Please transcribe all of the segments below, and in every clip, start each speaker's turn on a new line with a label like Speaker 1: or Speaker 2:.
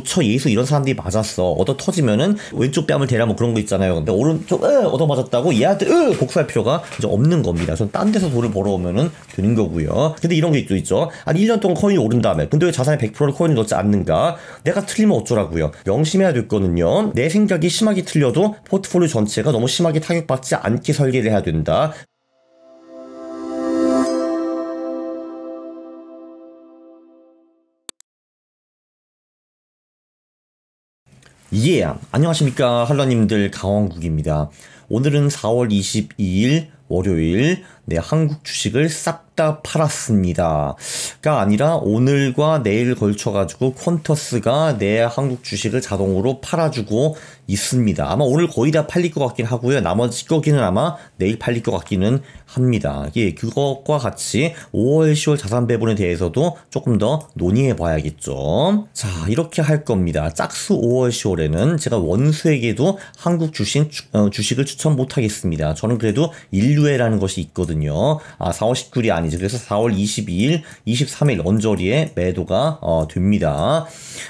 Speaker 1: 부처 예수 이런 사람들이 맞았어. 얻어 터지면은 왼쪽 뺨을 대라 뭐 그런 거 있잖아요. 근데 오른쪽 으 얻어 맞았다고 얘한테 으 복수할 필요가 이제 없는 겁니다. 그래서 딴 데서 돈을 벌어오면은 되는 거고요. 근데 이런 게 또 있죠. 한 1년 동안 코인이 오른 다음에 근데 왜 자산의 100%를 코인에 넣지 않는가? 내가 틀리면 어쩌라고요? 명심해야 될 거는요. 내 생각이 심하게 틀려도 포트폴리오 전체가 너무 심하게 타격받지 않게 설계를 해야 된다. 이해야. Yeah. 안녕하십니까. 한라님들 강원국입니다. 오늘은 4월 22일 월요일, 네, 한국 주식을 싹 샀다 팔았습니다가 아니라 오늘과 내일 걸쳐 가지고 퀀터스가 내 한국 주식을 자동으로 팔아주고 있습니다. 아마 오늘 거의 다 팔릴 것 같긴 하고요. 나머지 거기는 아마 내일 팔릴 것 같기는 합니다. 예, 그것과 같이 5월, 10월 자산 배분에 대해서도 조금 더 논의해 봐야겠죠. 자, 이렇게 할 겁니다. 짝수 5월, 10월에는 제가 원수에게도 한국 주식, 어, 주식을 추천 못 하겠습니다. 저는 그래도 인류회라는 것이 있거든요. 아, 4월 19일이 아니 아니죠. 그래서 4월 22일, 23일 언저리에 매도가 어, 됩니다.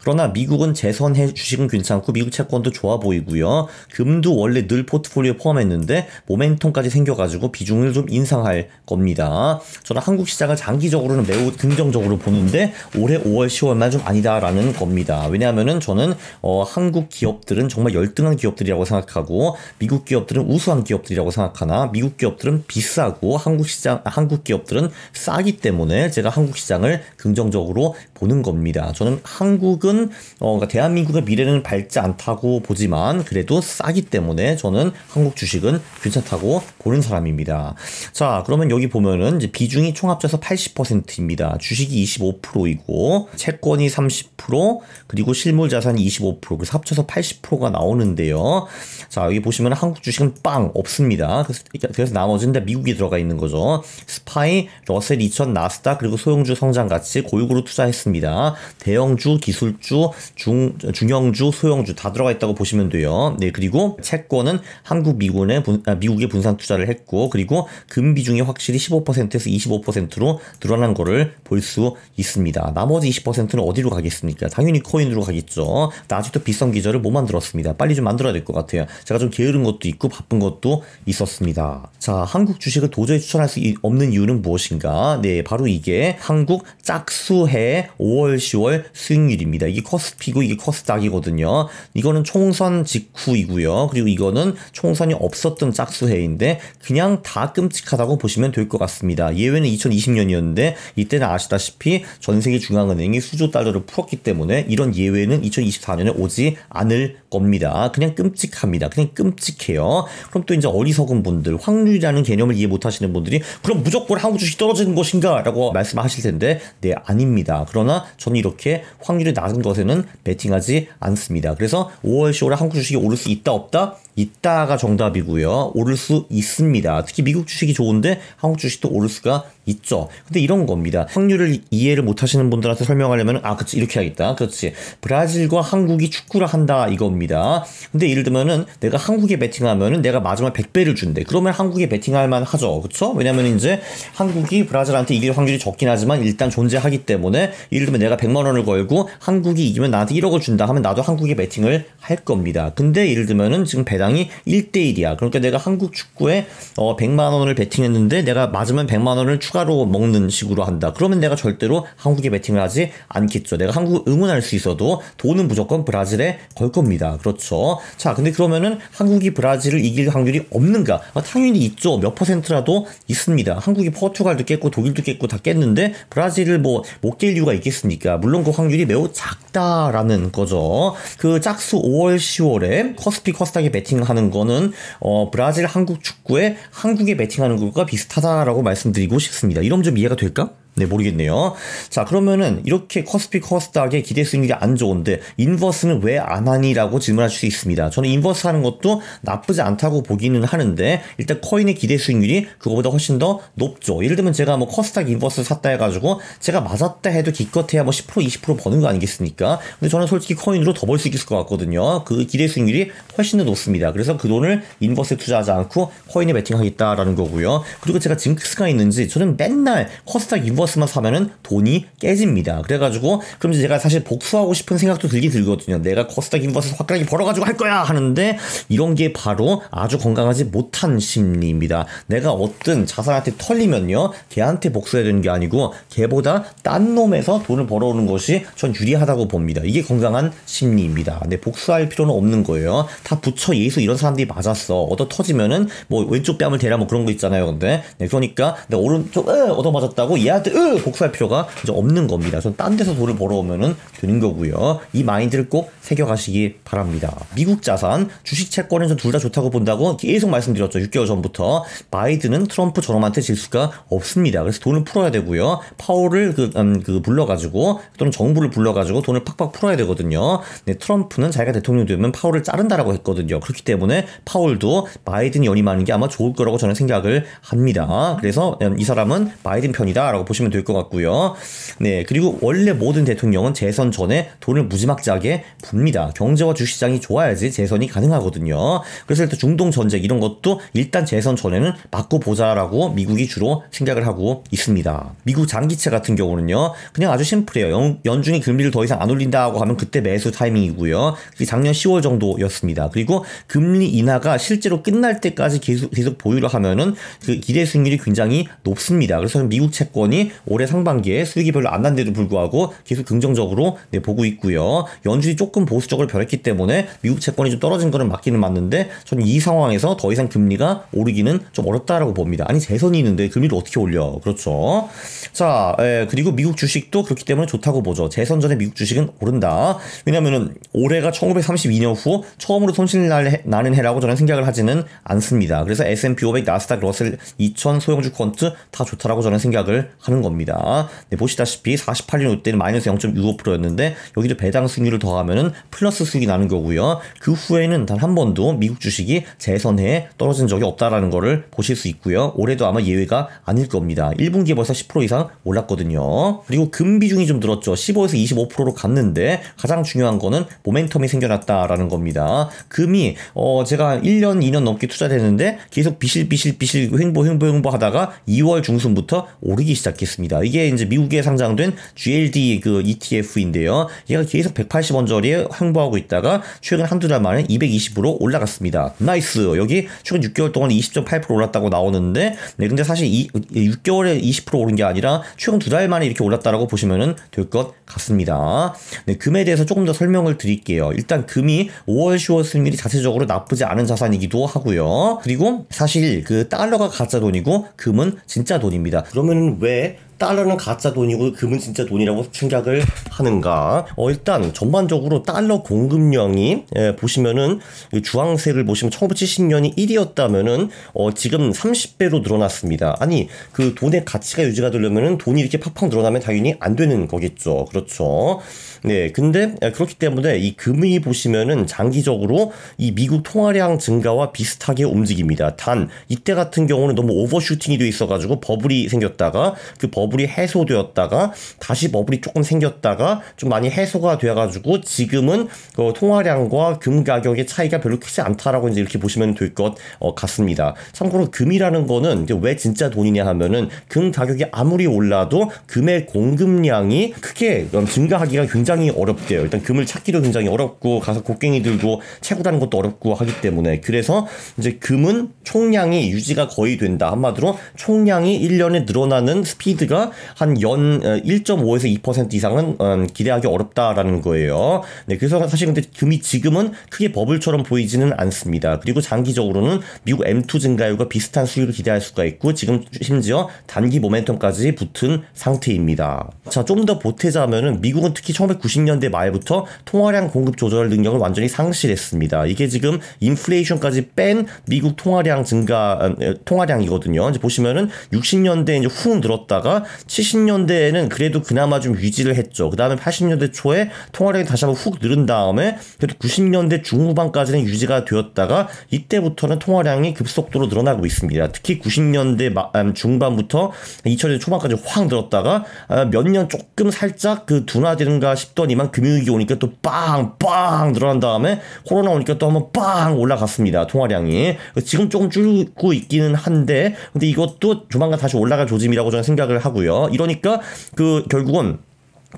Speaker 1: 그러나 미국은 재선해 주식은 괜찮고 미국 채권도 좋아 보이고요. 금도 원래 늘 포트폴리오에 포함했는데 모멘텀까지 생겨가지고 비중을 좀 인상할 겁니다. 저는 한국 시장을 장기적으로는 매우 긍정적으로 보는데 올해 5월, 10월만 좀 아니다라는 겁니다. 왜냐하면은 저는 어, 한국 기업들은 정말 열등한 기업들이라고 생각하고 미국 기업들은 우수한 기업들이라고 생각하나 미국 기업들은 비싸고 한국 시장 한국 기업들은 싸기 때문에 제가 한국 시장을 긍정적으로 보는 겁니다. 저는 한국은 어, 그러니까 대한민국의 미래는 밝지 않다고 보지만 그래도 싸기 때문에 저는 한국 주식은 괜찮다고 보는 사람입니다. 자, 그러면 여기 보면은 이제 비중이 총 합쳐서 80%입니다. 주식이 25%이고 채권이 30% 그리고 실물 자산25% 그래서 합쳐서 80%가 나오는데요. 자, 여기 보시면 한국 주식은 빵 없습니다. 그래서, 그래서 나머지는 다 미국이 들어가 있는 거죠. 스파이, 러셀 2000, 나스닥 그리고 소형주 성장 같이 고육으로 투자했습니다. 있습니다. 대형주, 기술주, 중, 중형주, 소형주 다 들어가 있다고 보시면 돼요. 네, 그리고 채권은 한국, 미군의 아, 미국의 분산 투자를 했고, 그리고 금비중에 확실히 15%에서 25%로 늘어난 거를 볼 수 있습니다. 나머지 20%는 어디로 가겠습니까? 당연히 코인으로 가겠죠. 나 아직도 비싼 기자를 못 만들었습니다. 빨리 좀 만들어야 될 것 같아요. 제가 좀 게으른 것도 있고 바쁜 것도 있었습니다. 자, 한국 주식을 도저히 추천할 수 없는 이유는 무엇인가? 네, 바로 이게 한국 짝수해 5월, 10월 수익률입니다. 이게 커스피고 이게 커스닥이거든요. 이거는 총선 직후이고요. 그리고 이거는 총선이 없었던 짝수해인데 그냥 다 끔찍하다고 보시면 될 것 같습니다. 예외는 2020년이었는데 이때는 아시다시피 전 세계 중앙은행이 수조 달러를 풀었기 때문에 이런 예외는 2024년에 오지 않을 겁니다. 그냥 끔찍합니다. 그냥 끔찍해요. 그럼 또 이제 어리석은 분들, 확률이라는 개념을 이해 못하시는 분들이 그럼 무조건 한국 주식 떨어지는 것인가라고 말씀하실 텐데 네 아닙니다. 그러나 그러나 저는 이렇게 확률이 낮은 것에는 베팅하지 않습니다. 그래서 5월 10월에 한국 주식이 오를 수 있다 없다 있다가 정답이고요. 오를 수 있습니다. 특히 미국 주식이 좋은데 한국 주식도 오를 수가 있죠. 근데 이런 겁니다. 확률을 이해를 못 하시는 분들한테 설명하려면 아, 그렇지. 이렇게 하겠다. 그렇지. 브라질과 한국이 축구를 한다 이겁니다. 근데 예를 들면은 내가 한국에 베팅하면은 내가 마지막 100배를 준대. 그러면 한국에 베팅할 만 하죠. 그렇죠? 왜냐면 이제 한국이 브라질한테 이길 확률이 적긴 하지만 일단 존재하기 때문에 예를 들면 내가 100만 원을 걸고 한국이 이기면 나한테 1억을 준다 하면 나도 한국에 베팅을 할 겁니다. 근데 예를 들면은 지금 배당 배이 1대1이야. 그러니까 내가 한국 축구에 어, 100만 원을 베팅했는데 내가 맞으면 100만 원을 추가로 먹는 식으로 한다. 그러면 내가 절대로 한국에 베팅을 하지 않겠죠. 내가 한국 응원할 수 있어도 돈은 무조건 브라질에 걸 겁니다. 그렇죠. 자, 근데 그러면은 한국이 브라질을 이길 확률이 없는가? 아, 당연히 있죠. 몇 퍼센트라도 있습니다. 한국이 포르투갈도 깼고 독일도 깼고 다 깼는데 브라질을 뭐 못 깰 이유가 있겠습니까? 물론 그 확률이 매우 작다라는 거죠. 그 짝수 5월 10월에 커스피 커스닥의 배팅 베팅하는 거는 어, 브라질 한국 축구에 한국에 베팅하는 것과 비슷하다라고 말씀드리고 싶습니다. 이런 좀 이해가 될까? 네, 모르겠네요. 자, 그러면은 이렇게 커스피 커스닥에 기대 수익률이 안 좋은데 인버스는 왜 안 하니라고 질문할수 있습니다. 저는 인버스 하는 것도 나쁘지 않다고 보기는 하는데 일단 코인의 기대 수익률이 그거보다 훨씬 더 높죠. 예를 들면 제가 뭐 커스닥 인버스 샀다 해가지고 제가 맞았다 해도 기껏해야 뭐 10% 20% 버는 거 아니겠습니까? 근데 저는 솔직히 코인으로 더 벌 수 있을 것 같거든요. 그 기대 수익률이 훨씬 더 높습니다. 그래서 그 돈을 인버스에 투자하지 않고 코인에 베팅하겠다라는 거고요. 그리고 제가 징크스가 있는지 저는 맨날 커스닥 인버스 보너스만 사면은 돈이 깨집니다. 그래가지고 그럼 제가 사실 복수하고 싶은 생각도 들긴 들거든요. 내가 거스닥 인버스 화끈하게 벌어가지고 할 거야 하는데 이런 게 바로 아주 건강하지 못한 심리입니다. 내가 어떤 자산한테 털리면요. 걔한테 복수해야 되는 게 아니고 걔보다 딴 놈에서 돈을 벌어오는 것이 전 유리하다고 봅니다. 이게 건강한 심리입니다. 근데 복수할 필요는 없는 거예요. 다 부처 예수 이런 사람들이 맞았어. 얻어 터지면은 뭐 왼쪽 뺨을 대라 뭐 그런 거 있잖아요. 근데 네, 그러니까 내가 오른쪽 얻어 맞았다고 얘한테 으 복수할 필요가 이제 없는 겁니다. 전딴 데서 돈을 벌어오면 되는 거고요. 이 마인드를 꼭 새겨가시기 바랍니다. 미국 자산, 주식 채권에서 둘 다 좋다고 본다고 계속 말씀드렸죠. 6개월 전부터 바이든은 트럼프 저놈한테 질 수가 없습니다. 그래서 돈을 풀어야 되고요. 파월을 그, 음, 그 불러가지고 또는 정부를 불러가지고 돈을 팍팍 풀어야 되거든요. 네, 트럼프는 자기가 대통령 되면 파월을 자른다라고 했거든요. 그렇기 때문에 파월도 바이든 이 연임하는 게 아마 좋을 거라고 저는 생각을 합니다. 그래서 이 사람은 바이든 편이다라고 보시면. 보시면 될것 같고요. 네, 그리고 원래 모든 대통령은 재선 전에 돈을 무지막지하게 붑니다. 경제와 주시장이 식 좋아야지 재선이 가능하거든요. 그래서 일단 중동 전쟁 이런 것도 일단 재선 전에는 막고 보자라고 미국이 주로 생각을 하고 있습니다. 미국 장기채 같은 경우는요, 그냥 아주 심플해요. 연, 연중이 금리를 더 이상 안 올린다고 하면 그때 매수 타이밍이고요. 그게 작년 10월 정도였습니다. 그리고 금리 인하가 실제로 끝날 때까지 계속, 계속 보유를 하면은 그 기대 수익률이 굉장히 높습니다. 그래서 미국 채권이 올해 상반기에 수익이 별로 안 난데도 불구하고 계속 긍정적으로 네, 보고 있고요. 연준이 조금 보수적으로 변했기 때문에 미국 채권이 좀 떨어진 거는 맞기는 맞는데 저는 이 상황에서 더 이상 금리가 오르기는 좀 어렵다라고 봅니다. 아니 재선이 있는데 금리를 어떻게 올려? 그렇죠. 자, 에, 그리고 미국 주식도 그렇기 때문에 좋다고 보죠. 재선 전에 미국 주식은 오른다. 왜냐면은 올해가 1932년 후 처음으로 손실 나는 해라고 저는 생각을 하지는 않습니다. 그래서 S&P 500, 나스닥, 러셀 2000 소형주 퀀트 다 좋다라고 저는 생각을 하는 하는 겁니다. 네, 보시다시피 4 8년올 때는 마이너스 0.65%였는데 여기도 배당 수익률을 더하면은 플러스 수익이 나는 거고요. 그 후에는 단 한 번도 미국 주식이 재선해 떨어진 적이 없다라는 거를 보실 수 있고요. 올해도 아마 예외가 아닐 겁니다. 1분기에 벌써 10% 이상 올랐거든요. 그리고 금 비중이 좀 늘었죠. 15에서 25%로 갔는데 가장 중요한 거는 모멘텀이 생겨났다라는 겁니다. 금이 어 제가 1년 2년 넘게 투자됐는데 계속 비실비실비실 횡보 횡보 횡보 하다가 2월 중순부터 오르기 시작했어요. 있습니다. 이게 이제 미국에 상장된 GLD 그 ETF인데요. 얘가 계속 180원 저리에 횡보하고 있다가 최근 한두 달 만에 220으로 올라갔습니다. 나이스. 여기 최근 6개월 동안 20.8% 올랐다고 나오는데 네, 근데 사실 이, 6개월에 20% 오른 게 아니라 최근 두 달 만에 이렇게 올랐다라고 보시면 될 것 같습니다. 네, 금에 대해서 조금 더 설명을 드릴게요. 일단 금이 5월 10월 수익률이 자체적으로 나쁘지 않은 자산이기도 하고요. 그리고 사실 그 달러가 가짜 돈이고 금은 진짜 돈입니다. 그러면 왜 달러는 가짜 돈이고 금은 진짜 돈이라고 충격을 하는가? 어, 일단 전반적으로 달러 공급량이 예, 보시면은 주황색을 보시면 1970년이 1위였다면은 어, 지금 30배로 늘어났습니다. 아니 그 돈의 가치가 유지가 되려면은 돈이 이렇게 팍팍 늘어나면 당연히 안 되는 거겠죠. 그렇죠. 네, 근데 예, 그렇기 때문에 이 금이 보시면은 장기적으로 이 미국 통화량 증가와 비슷하게 움직입니다. 단 이때 같은 경우는 너무 오버슈팅이 돼 있어가지고 버블이 생겼다가 그 버블이 해소되었다가 다시 버블이 조금 생겼다가 좀 많이 해소가 되어가지고 지금은 어, 통화량과 금 가격의 차이가 별로 크지 않다라고 이제 이렇게 보시면 될것 어, 같습니다. 참고로 금이라는 거는 이제 왜 진짜 돈이냐 하면은 금 가격이 아무리 올라도 금의 공급량이 크게 증가하기가 굉장히 어렵대요. 일단 금을 찾기도 굉장히 어렵고 가서 곡괭이들고 채굴하는 것도 어렵고 하기 때문에 그래서 이제 금은 총량이 유지가 거의 된다. 한마디로 총량이 1년에 늘어나는 스피드가 한 연 1.5에서 2% 이상은 어, 참 음, 기대하기 어렵다라는 거예요. 네, 그래서 사실 근데 금이 지금은 크게 버블처럼 보이지는 않습니다. 그리고 장기적으로는 미국 M2 증가율과 비슷한 수율을 기대할 수가 있고 지금 심지어 단기 모멘텀까지 붙은 상태입니다. 자, 좀 더 보태자면은 미국은 특히 1990년대 말부터 통화량 공급 조절 능력을 완전히 상실했습니다. 이게 지금 인플레이션까지 뺀 미국 통화량 증가 어, 통화량이거든요. 이제 보시면은 60년대 이제 훅 늘었다가 70년대에는 그래도 그나마 좀 유지를 했죠. 다음에 80년대 초에 통화량이 다시 한번 훅 늘은 다음에 그래도 90년대 중후반까지는 유지가 되었다가 이때부터는 통화량이 급속도로 늘어나고 있습니다. 특히 90년대 음, 중반부터 2000년대 초반까지 확 늘었다가 아, 몇년 조금 살짝 그 둔화되는가 싶더니만 금융위기 오니까 또 빵빵 늘어난 다음에 코로나 오니까 또 한번 빵 올라갔습니다. 통화량이 지금 조금 줄고 있기는 한데 근데 이것도 조만간 다시 올라갈 조짐이라고 저는 생각을 하고요. 이러니까 그 결국은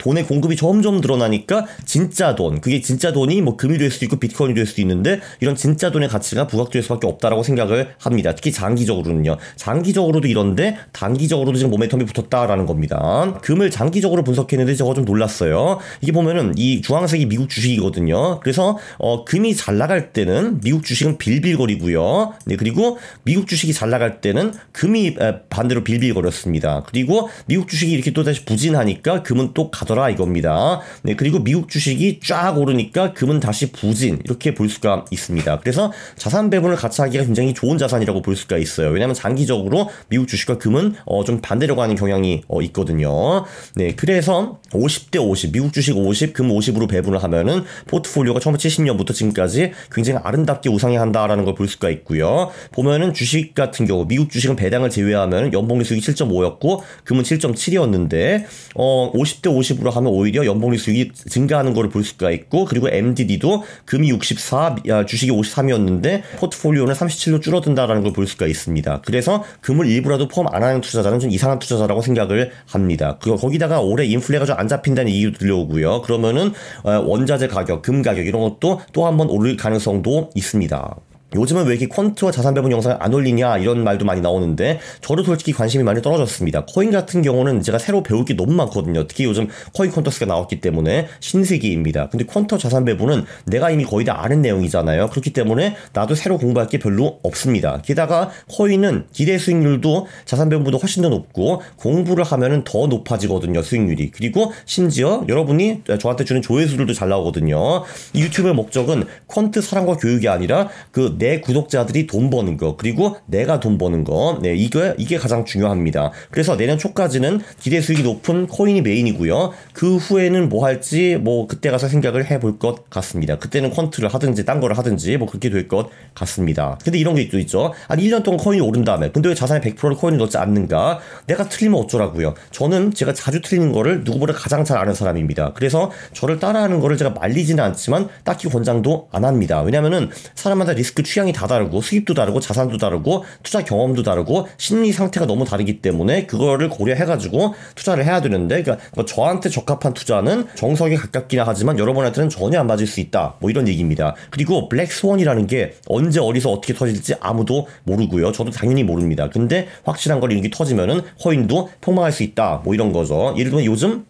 Speaker 1: 돈의 공급이 점점 늘어나니까 진짜 돈, 그게 진짜 돈이 뭐 금이 될 수도 있고 비트코인이 될 수도 있는데 이런 진짜 돈의 가치가 부각될 수밖에 없다라고 생각을 합니다. 특히 장기적으로는요. 장기적으로도 이런데 단기적으로도 지금 모멘텀이 붙었다라는 겁니다. 금을 장기적으로 분석했는데 저거 좀 놀랐어요. 이게 보면은 이 주황색이 미국 주식이거든요. 그래서 어, 금이 잘 나갈 때는 미국 주식은 빌빌거리고요. 네, 그리고 미국 주식이 잘 나갈 때는 금이 반대로 빌빌거렸습니다. 그리고 미국 주식이 이렇게 또 다시 부진하니까 금은 또 가더라 이겁니다. 네, 그리고 미국 주식이 쫙 오르니까 금은 다시 부진 이렇게 볼 수가 있습니다. 그래서 자산 배분을 같이 하기가 굉장히 좋은 자산이라고 볼 수가 있어요. 왜냐하면 장기적으로 미국 주식과 금은 어, 좀 반대로 가는 경향이 어, 있거든요. 네, 그래서 50대 50, 미국 주식 50, 금 50으로 배분을 하면은 포트폴리오가 1970년부터 지금까지 굉장히 아름답게 우상향 한다라는 걸 볼 수가 있고요. 보면은 주식 같은 경우 미국 주식은 배당을 제외하면 연봉 리수익이 7.5였고 금은 7.7이었는데 어 50대 50 60으로 하면 오히려 연봉리 수익이 증가하는 것을 볼 수가 있고 그리고 MDD도 금이 64, 주식이 53이었는데 포트폴리오는 37로 줄어든다라는 걸 볼 수가 있습니다. 그래서 금을 일부라도 포함 안 하는 투자자는 좀 이상한 투자자라고 생각을 합니다. 그리고 거기다가 올해 인플레가 좀 안 잡힌다는 이유 들려오고요. 그러면은 어, 원자재 가격, 금 가격 이런 것도 또 한번 오를 가능성도 있습니다. 요즘은 왜 이렇게 퀀트와 자산 배분 영상을 안 올리냐 이런 말도 많이 나오는데 저도 솔직히 관심이 많이 떨어졌습니다. 코인 같은 경우는 제가 새로 배울 게 너무 많거든요. 특히 요즘 코인 퀀터스가 나왔기 때문에 신세기입니다. 근데 퀀터 자산 배분은 내가 이미 거의 다 아는 내용이잖아요. 그렇기 때문에 나도 새로 공부할 게 별로 없습니다. 게다가 코인은 기대 수익률도 자산 배분보다 훨씬 더 높고 공부를 하면은 더 높아지거든요. 수익률이. 그리고 심지어 여러분이 저한테 주는 조회수들도 잘 나오거든요. 유튜브의 목적은 퀀트 사랑과 교육이 아니라 그내 구독자들이 돈 버는 거 그리고 내가 돈 버는 거 네, 이게 이게 가장 중요합니다. 그래서 내년 초까지는 기대 수익이 높은 코인이 메인이고요. 그 후에는 뭐 할지 뭐 그때 가서 생각을 해볼 것 같습니다. 그때는 퀀트를 하든지 딴 거를 하든지 뭐 그렇게 될 것 같습니다. 근데 이런 게 또 있죠. 한 1년 동안 코인이 오른 다음에 근데 왜 자산의 100%를 코인에 넣지 않는가? 내가 틀리면 어쩌라고요? 저는 제가 자주 틀리는 거를 누구보다 가장 잘 아는 사람입니다. 그래서 저를 따라하는 거를 제가 말리지는 않지만 딱히 권장도 안 합니다. 왜냐면은 사람마다 리스크 취향이 다 다르고 수입도 다르고 자산도 다르고 투자 경험도 다르고 심리 상태가 너무 다르기 때문에 그거를 고려해가지고 투자를 해야 되는데 그러니까 뭐 저한테 적합한 투자는 정석에 가깝긴 하지만 여러분한테는 전혀 안 맞을 수 있다 뭐 이런 얘기입니다. 그리고 블랙 스원이라는 게 언제 어디서 어떻게 터질지 아무도 모르고요. 저도 당연히 모릅니다. 근데 확실한 걸 이게 런 터지면은 코인도 폭망할 수 있다 뭐 이런 거죠. 예를 들면 요즘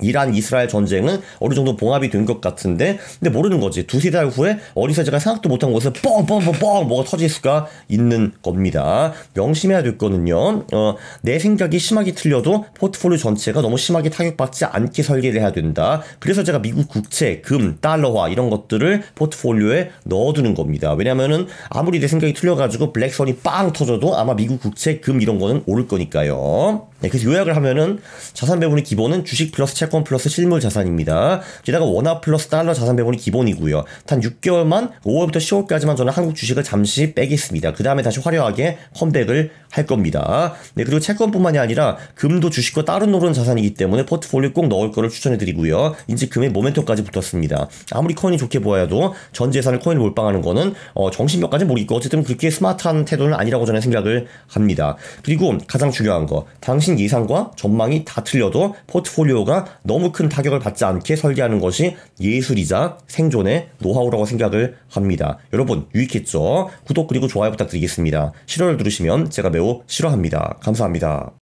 Speaker 1: 이란 이스라엘 전쟁은 어느 정도 봉합이 된 것 같은데 근데 모르는 거지 두세 달 후에 어디서 제가 생각도 못한 곳에 뻥뻥뻥뻥 뭐가 터질 수가 있는 겁니다 명심해야 될 거는요 어, 내 생각이 심하게 틀려도 포트폴리오 전체가 너무 심하게 타격받지 않게 설계를 해야 된다 그래서 제가 미국 국채 금 달러화 이런 것들을 포트폴리오에 넣어두는 겁니다 왜냐면은 아무리 내 생각이 틀려가지고 블랙선이 빵 터져도 아마 미국 국채 금 이런 거는 오를 거니까요 네, 그래서 요약을 하면은 자산 배분의 기본은 주식 플러스 채권 플러스 실물 자산입니다. 게다가 원화 플러스 달러 자산 배분이 기본이고요. 단 6개월만 5월부터 10월까지만 저는 한국 주식을 잠시 빼겠습니다. 그 다음에 다시 화려하게 컴백을 할 겁니다. 네, 그리고 채권뿐만이 아니라 금도 주식과 따로 노는 자산이기 때문에 포트폴리오 꼭 넣을 거를 추천해드리고요. 인제 금의 모멘텀까지 붙었습니다. 아무리 코인이 좋게 보여도 전 재산을 코인을 몰빵하는 거는 어, 정신력까지 모르겠고 어쨌든 그렇게 스마트한 태도는 아니라고 저는 생각을 합니다. 그리고 가장 중요한 거 당신 자신 예상과 전망이 다 틀려도 포트폴리오가 너무 큰 타격을 받지 않게 설계하는 것이 예술이자 생존의 노하우라고 생각을 합니다. 여러분 유익했죠? 구독 그리고 좋아요 부탁드리겠습니다. 싫어를 들으시면 제가 매우 싫어합니다. 감사합니다.